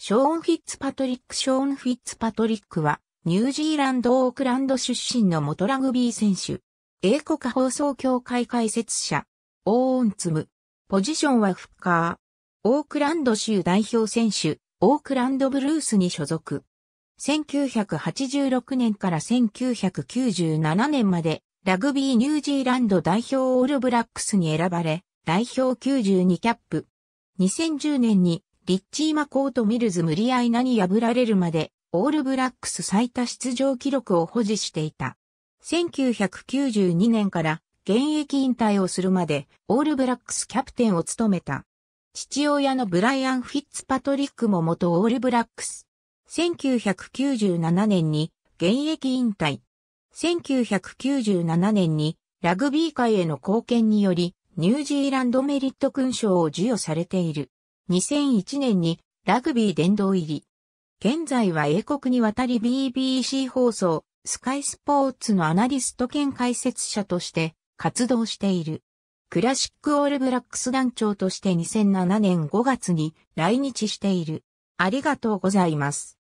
ショーン・フィッツパトリック・ショーン・フィッツパトリックは、ニュージーランド・オークランド出身の元ラグビー選手。英国放送協会解説者。オーンツム。ポジションはフッカー。オークランド州代表選手、オークランドブルースに所属。1986年から1997年まで、ラグビーニュージーランド代表オールブラックスに選ばれ、代表92キャップ。2010年にリッチー・マコート・ミルズ無理合いなに破られるまで、オールブラックス最多出場記録を保持していた。1992年から現役引退をするまで、オールブラックスキャプテンを務めた。父親のブライアン・フィッツパトリックも元オールブラックス。1997年に現役引退。1997年にラグビー界への貢献により、ニュージーランドメリット勲章を授与されている。2001年にラグビー殿堂入り。現在は英国に渡り BBC 放送、スカイスポーツのアナリスト兼解説者として活動している。クラシックオールブラックス団長として2007年5月に来日している。ありがとうございます。